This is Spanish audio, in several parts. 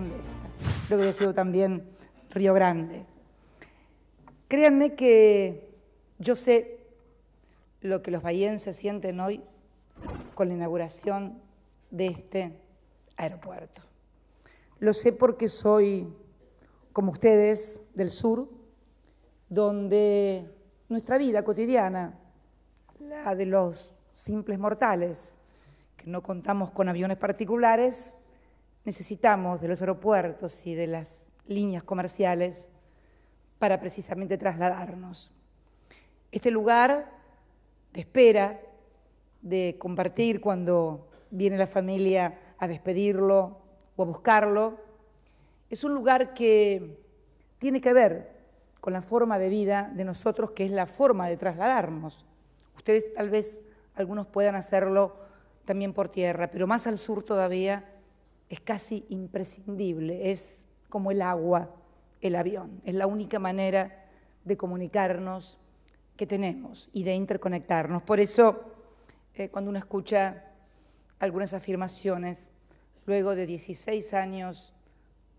de esta. que ha sido también Río Grande. Créanme que yo sé lo que los bahienses sienten hoy con la inauguración de este aeropuerto. Lo sé porque soy, como ustedes, del sur, donde nuestra vida cotidiana, la de los simples mortales, que no contamos con aviones particulares, necesitamos de los aeropuertos y de las líneas comerciales para precisamente trasladarnos. Este lugar de espera, de compartir cuando viene la familia a despedirlo o a buscarlo, es un lugar que tiene que ver con la forma de vida de nosotros, que es la forma de trasladarnos. Ustedes tal vez, algunos puedan hacerlo también por tierra, pero más al sur todavía es casi imprescindible, es como el agua, el avión, es la única manera de comunicarnos que tenemos y de interconectarnos. Por eso, eh, cuando uno escucha algunas afirmaciones, luego de 16 años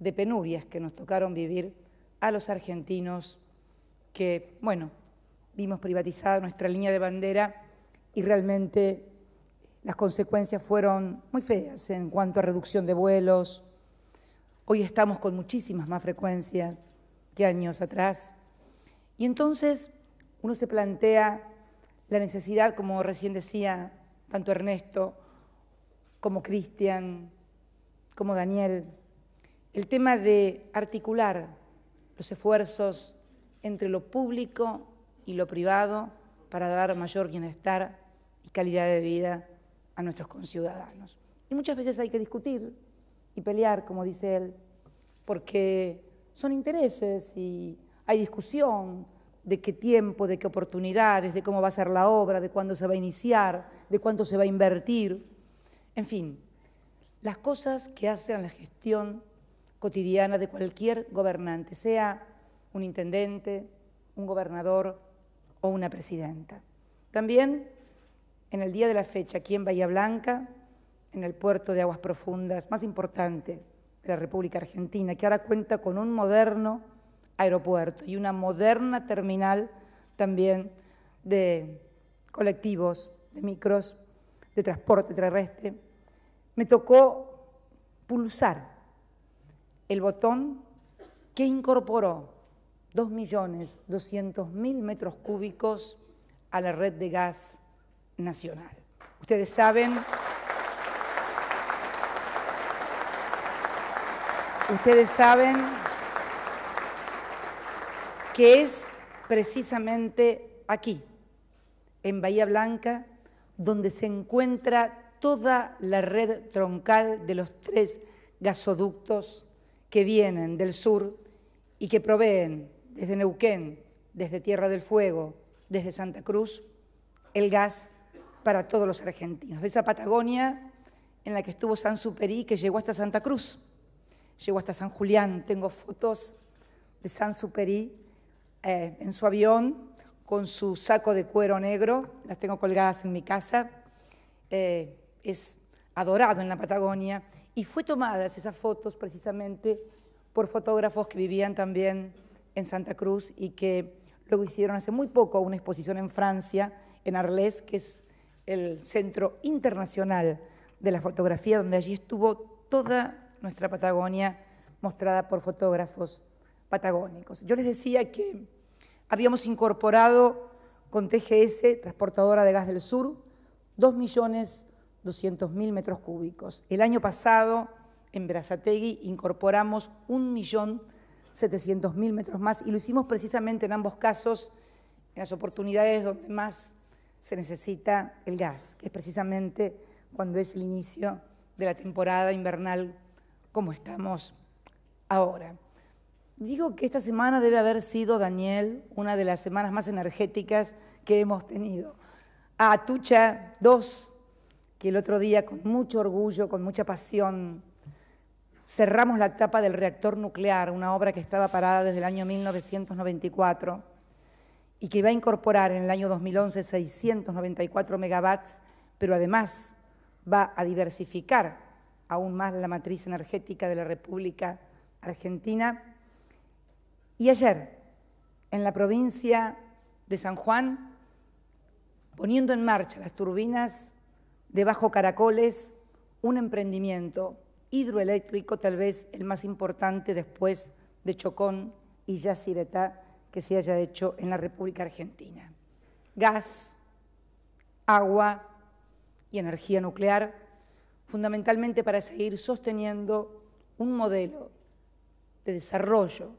de penurias que nos tocaron vivir a los argentinos, que, bueno, vimos privatizada nuestra línea de bandera y realmente las consecuencias fueron muy feas en cuanto a reducción de vuelos. Hoy estamos con muchísimas más frecuencia que años atrás. Y entonces uno se plantea la necesidad, como recién decía tanto Ernesto como Cristian, como Daniel, el tema de articular los esfuerzos entre lo público y lo privado para dar mayor bienestar y calidad de vida a nuestros conciudadanos. Y muchas veces hay que discutir y pelear, como dice él, porque son intereses y hay discusión de qué tiempo, de qué oportunidades, de cómo va a ser la obra, de cuándo se va a iniciar, de cuánto se va a invertir. En fin, las cosas que hacen la gestión cotidiana de cualquier gobernante, sea un intendente, un gobernador o una presidenta. También en el día de la fecha aquí en Bahía Blanca, en el puerto de aguas profundas más importante de la República Argentina, que ahora cuenta con un moderno aeropuerto y una moderna terminal también de colectivos, de micros, de transporte terrestre, me tocó pulsar el botón que incorporó 2.200.000 metros cúbicos a la red de gas nacional. Ustedes saben, ustedes saben que es precisamente aquí, en Bahía Blanca, donde se encuentra toda la red troncal de los tres gasoductos que vienen del sur y que proveen desde Neuquén, desde Tierra del Fuego, desde Santa Cruz, el gas para todos los argentinos. de Esa Patagonia en la que estuvo San Superí, que llegó hasta Santa Cruz, llegó hasta San Julián. Tengo fotos de San Superí eh, en su avión con su saco de cuero negro, las tengo colgadas en mi casa. Eh, es adorado en la Patagonia y fue tomadas esas fotos precisamente por fotógrafos que vivían también en Santa Cruz y que luego hicieron hace muy poco una exposición en Francia, en Arles, que es el Centro Internacional de la Fotografía, donde allí estuvo toda nuestra Patagonia mostrada por fotógrafos patagónicos. Yo les decía que habíamos incorporado con TGS, transportadora de gas del sur, 2.200.000 metros cúbicos. El año pasado, en Brazategui incorporamos 1.700.000 metros más y lo hicimos precisamente en ambos casos, en las oportunidades donde más se necesita el gas, que es precisamente cuando es el inicio de la temporada invernal como estamos ahora. Digo que esta semana debe haber sido, Daniel, una de las semanas más energéticas que hemos tenido. A Atucha 2, que el otro día con mucho orgullo, con mucha pasión, cerramos la etapa del reactor nuclear, una obra que estaba parada desde el año 1994 y que va a incorporar en el año 2011 694 megavatios, pero además va a diversificar aún más la matriz energética de la República Argentina. Y ayer, en la provincia de San Juan, poniendo en marcha las turbinas de Bajo Caracoles, un emprendimiento hidroeléctrico, tal vez el más importante después de Chocón y Yacyretá, que se haya hecho en la República Argentina. Gas, agua y energía nuclear, fundamentalmente para seguir sosteniendo un modelo de desarrollo,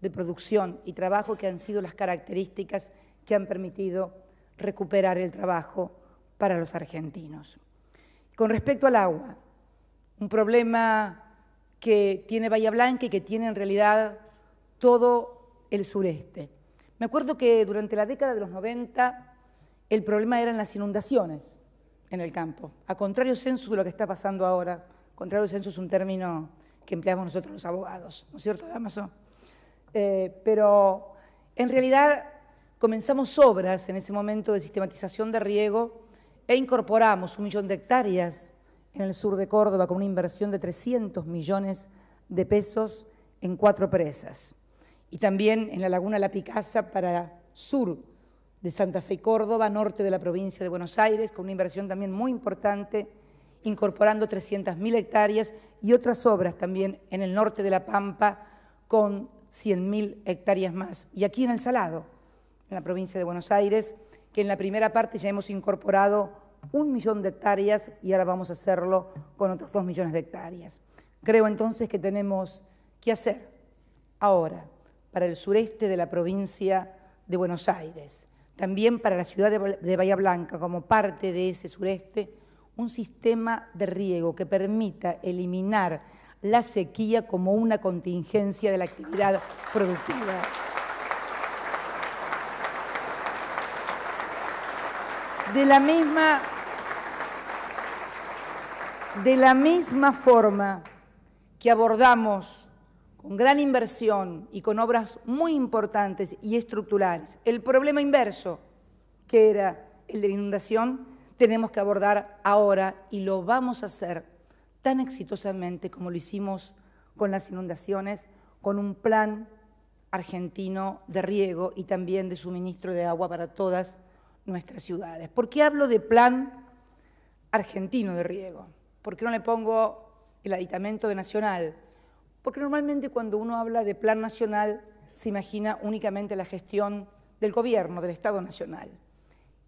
de producción y trabajo que han sido las características que han permitido recuperar el trabajo para los argentinos. Con respecto al agua, un problema que tiene Bahía Blanca y que tiene en realidad todo el sureste. Me acuerdo que durante la década de los 90 el problema eran las inundaciones en el campo, a contrario censo de lo que está pasando ahora. Contrario censo es un término que empleamos nosotros los abogados, ¿no es cierto, Damaso? Eh, pero en realidad comenzamos obras en ese momento de sistematización de riego e incorporamos un millón de hectáreas en el sur de Córdoba con una inversión de 300 millones de pesos en cuatro presas y también en la Laguna La Picasa para sur de Santa Fe y Córdoba, norte de la provincia de Buenos Aires, con una inversión también muy importante, incorporando 300.000 hectáreas y otras obras también en el norte de La Pampa con 100.000 hectáreas más. Y aquí en El Salado, en la provincia de Buenos Aires, que en la primera parte ya hemos incorporado un millón de hectáreas y ahora vamos a hacerlo con otros dos millones de hectáreas. Creo entonces que tenemos que hacer ahora para el sureste de la provincia de Buenos Aires, también para la ciudad de Bahía Blanca como parte de ese sureste, un sistema de riego que permita eliminar la sequía como una contingencia de la actividad productiva. De la misma, de la misma forma que abordamos con gran inversión y con obras muy importantes y estructurales, el problema inverso, que era el de la inundación, tenemos que abordar ahora y lo vamos a hacer tan exitosamente como lo hicimos con las inundaciones, con un plan argentino de riego y también de suministro de agua para todas nuestras ciudades. ¿Por qué hablo de plan argentino de riego? ¿Por qué no le pongo el aditamento de nacional? porque normalmente cuando uno habla de plan nacional se imagina únicamente la gestión del gobierno, del Estado Nacional.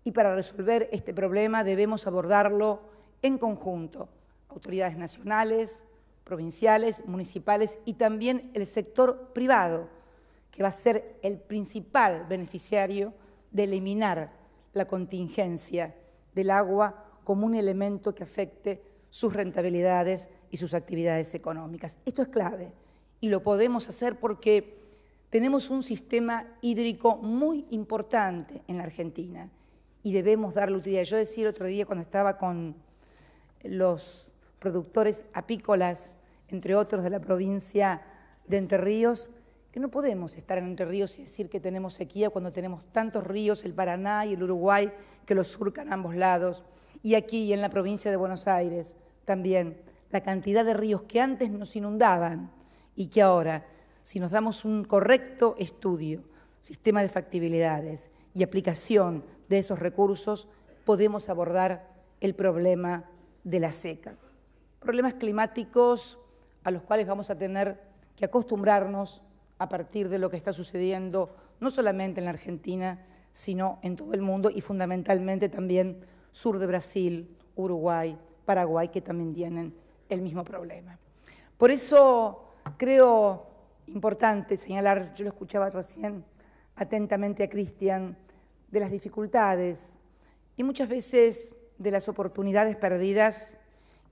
Y para resolver este problema debemos abordarlo en conjunto, autoridades nacionales, provinciales, municipales y también el sector privado, que va a ser el principal beneficiario de eliminar la contingencia del agua como un elemento que afecte sus rentabilidades y sus actividades económicas. Esto es clave y lo podemos hacer porque tenemos un sistema hídrico muy importante en la Argentina y debemos darle utilidad. Yo decía el otro día cuando estaba con los productores apícolas, entre otros de la provincia de Entre Ríos, que no podemos estar en Entre Ríos y decir que tenemos sequía cuando tenemos tantos ríos, el Paraná y el Uruguay, que los surcan ambos lados, y aquí en la provincia de Buenos Aires también la cantidad de ríos que antes nos inundaban y que ahora, si nos damos un correcto estudio, sistema de factibilidades y aplicación de esos recursos, podemos abordar el problema de la seca. Problemas climáticos a los cuales vamos a tener que acostumbrarnos a partir de lo que está sucediendo no solamente en la Argentina, sino en todo el mundo y fundamentalmente también sur de Brasil, Uruguay, Paraguay, que también tienen el mismo problema. Por eso creo importante señalar, yo lo escuchaba recién atentamente a Cristian, de las dificultades y muchas veces de las oportunidades perdidas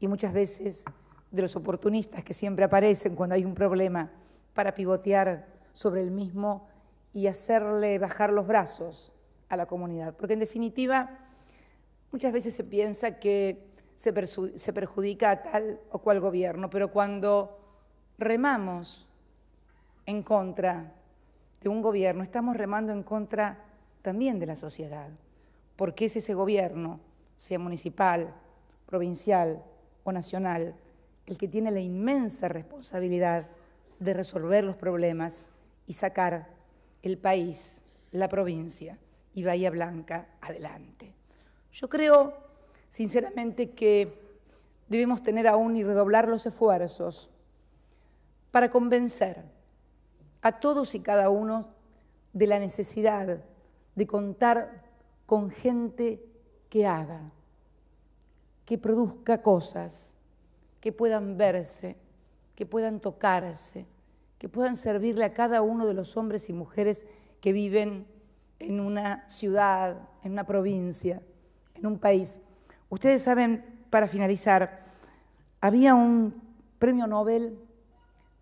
y muchas veces de los oportunistas que siempre aparecen cuando hay un problema para pivotear sobre el mismo y hacerle bajar los brazos a la comunidad. Porque en definitiva, muchas veces se piensa que se, perjudica a tal o cual gobierno, pero cuando remamos en contra de un gobierno, estamos remando en contra también de la sociedad, porque es ese gobierno, sea municipal, provincial o nacional, el que tiene la inmensa responsabilidad de resolver los problemas y sacar el país, la provincia y Bahía Blanca adelante. Yo creo sinceramente que debemos tener aún y redoblar los esfuerzos para convencer a todos y cada uno de la necesidad de contar con gente que haga, que produzca cosas, que puedan verse, que puedan tocarse, que puedan servirle a cada uno de los hombres y mujeres que viven en una ciudad, en una provincia, en un país. Ustedes saben, para finalizar, había un premio Nobel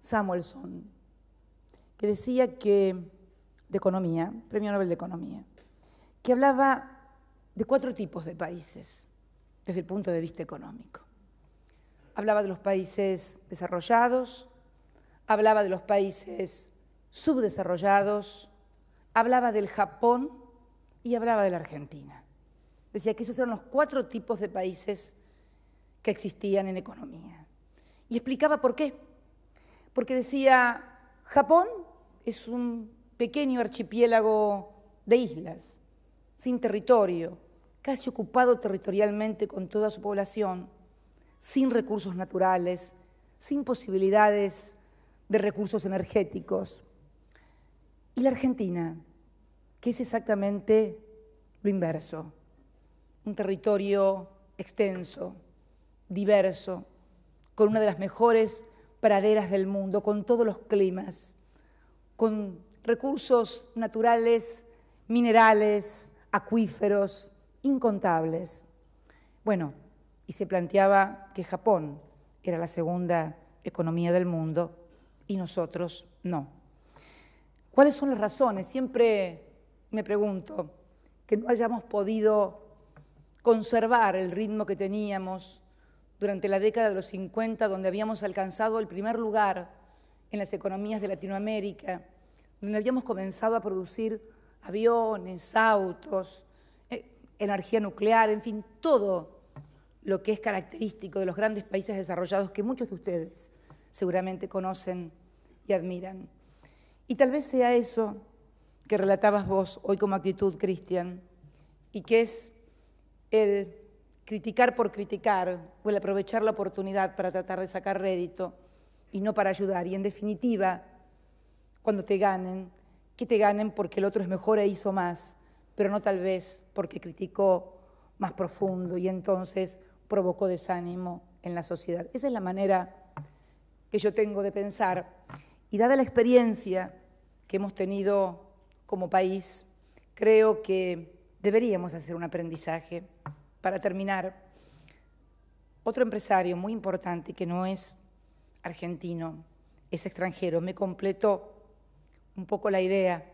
Samuelson que decía que, de economía, premio Nobel de economía, que hablaba de cuatro tipos de países desde el punto de vista económico. Hablaba de los países desarrollados, hablaba de los países subdesarrollados, hablaba del Japón y hablaba de la Argentina. Decía que esos eran los cuatro tipos de países que existían en economía. Y explicaba por qué. Porque decía, Japón es un pequeño archipiélago de islas, sin territorio, casi ocupado territorialmente con toda su población, sin recursos naturales, sin posibilidades de recursos energéticos. Y la Argentina, que es exactamente lo inverso un territorio extenso, diverso, con una de las mejores praderas del mundo, con todos los climas, con recursos naturales, minerales, acuíferos, incontables. Bueno, y se planteaba que Japón era la segunda economía del mundo y nosotros no. ¿Cuáles son las razones? Siempre me pregunto que no hayamos podido conservar el ritmo que teníamos durante la década de los 50, donde habíamos alcanzado el primer lugar en las economías de Latinoamérica, donde habíamos comenzado a producir aviones, autos, eh, energía nuclear, en fin, todo lo que es característico de los grandes países desarrollados que muchos de ustedes seguramente conocen y admiran. Y tal vez sea eso que relatabas vos hoy como actitud, Cristian, y que es el criticar por criticar o el aprovechar la oportunidad para tratar de sacar rédito y no para ayudar. Y en definitiva, cuando te ganen, que te ganen porque el otro es mejor e hizo más, pero no tal vez porque criticó más profundo y entonces provocó desánimo en la sociedad. Esa es la manera que yo tengo de pensar. Y dada la experiencia que hemos tenido como país, creo que deberíamos hacer un aprendizaje. Para terminar, otro empresario muy importante que no es argentino, es extranjero, me completó un poco la idea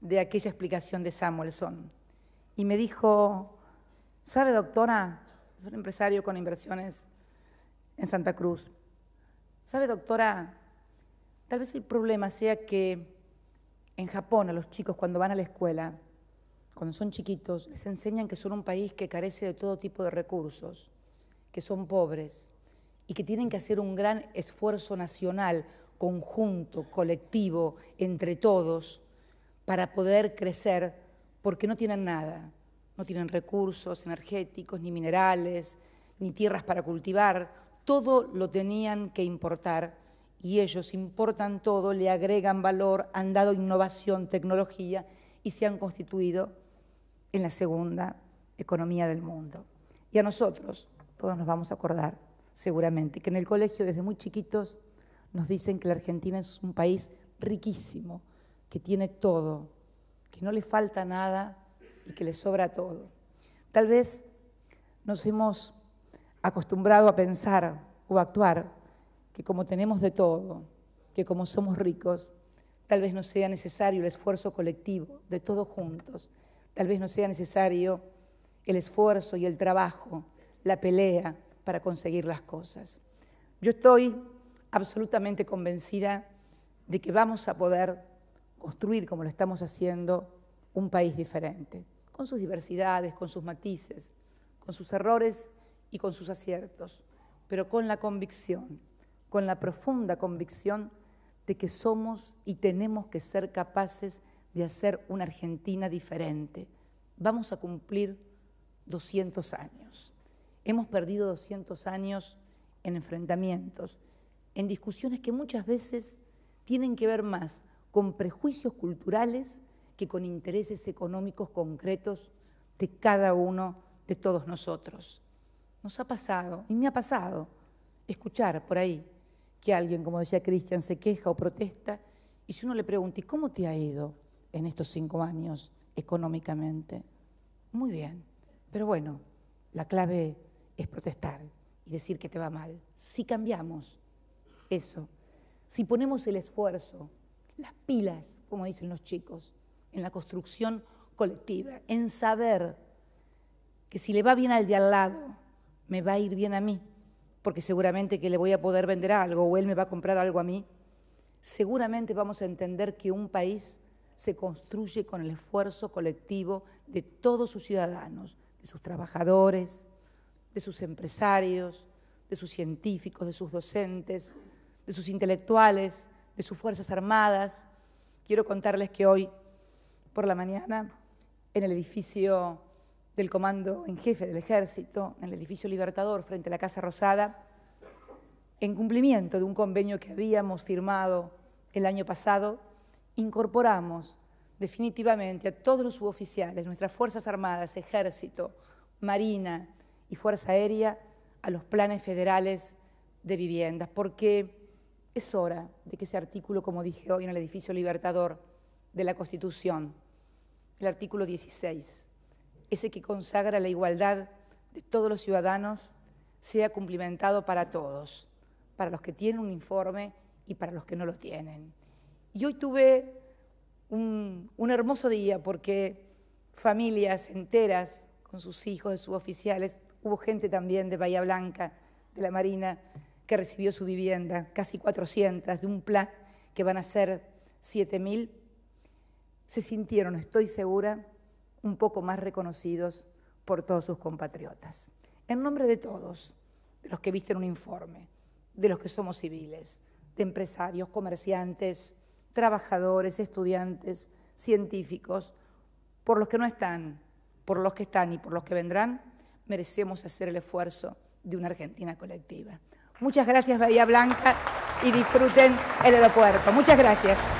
de aquella explicación de Samuelson. Y me dijo, ¿sabe doctora? Es un empresario con inversiones en Santa Cruz. ¿Sabe doctora? Tal vez el problema sea que en Japón a los chicos cuando van a la escuela cuando son chiquitos, les enseñan que son un país que carece de todo tipo de recursos, que son pobres y que tienen que hacer un gran esfuerzo nacional, conjunto, colectivo, entre todos, para poder crecer, porque no tienen nada, no tienen recursos energéticos, ni minerales, ni tierras para cultivar, todo lo tenían que importar y ellos importan todo, le agregan valor, han dado innovación, tecnología y se han constituido en la segunda economía del mundo. Y a nosotros, todos nos vamos a acordar seguramente, que en el colegio desde muy chiquitos nos dicen que la Argentina es un país riquísimo, que tiene todo, que no le falta nada y que le sobra todo. Tal vez nos hemos acostumbrado a pensar o actuar que como tenemos de todo, que como somos ricos, tal vez no sea necesario el esfuerzo colectivo de todos juntos Tal vez no sea necesario el esfuerzo y el trabajo, la pelea para conseguir las cosas. Yo estoy absolutamente convencida de que vamos a poder construir, como lo estamos haciendo, un país diferente, con sus diversidades, con sus matices, con sus errores y con sus aciertos, pero con la convicción, con la profunda convicción de que somos y tenemos que ser capaces de de hacer una Argentina diferente. Vamos a cumplir 200 años. Hemos perdido 200 años en enfrentamientos, en discusiones que muchas veces tienen que ver más con prejuicios culturales que con intereses económicos concretos de cada uno de todos nosotros. Nos ha pasado, y me ha pasado, escuchar por ahí que alguien, como decía Cristian, se queja o protesta, y si uno le pregunta, ¿y cómo te ha ido? en estos cinco años económicamente. Muy bien, pero bueno, la clave es protestar y decir que te va mal. Si cambiamos eso, si ponemos el esfuerzo, las pilas, como dicen los chicos, en la construcción colectiva, en saber que si le va bien al de al lado, me va a ir bien a mí, porque seguramente que le voy a poder vender algo o él me va a comprar algo a mí, seguramente vamos a entender que un país se construye con el esfuerzo colectivo de todos sus ciudadanos, de sus trabajadores, de sus empresarios, de sus científicos, de sus docentes, de sus intelectuales, de sus Fuerzas Armadas. Quiero contarles que hoy por la mañana en el edificio del comando en jefe del ejército, en el edificio Libertador, frente a la Casa Rosada, en cumplimiento de un convenio que habíamos firmado el año pasado, incorporamos definitivamente a todos los suboficiales, nuestras Fuerzas Armadas, Ejército, Marina y Fuerza Aérea a los planes federales de viviendas, porque es hora de que ese artículo, como dije hoy en el edificio libertador de la Constitución, el artículo 16, ese que consagra la igualdad de todos los ciudadanos, sea cumplimentado para todos, para los que tienen un informe y para los que no lo tienen. Y hoy tuve un, hermoso día porque familias enteras con sus hijos, de sus oficiales, hubo gente también de Bahía Blanca, de la Marina, que recibió su vivienda, casi 400, de un plan que van a ser 7.000, se sintieron, estoy segura, un poco más reconocidos por todos sus compatriotas. En nombre de todos, de los que visten un informe, de los que somos civiles, de empresarios, comerciantes, trabajadores, estudiantes, científicos, por los que no están, por los que están y por los que vendrán, merecemos hacer el esfuerzo de una Argentina colectiva. Muchas gracias Bahía Blanca y disfruten el aeropuerto. Muchas gracias.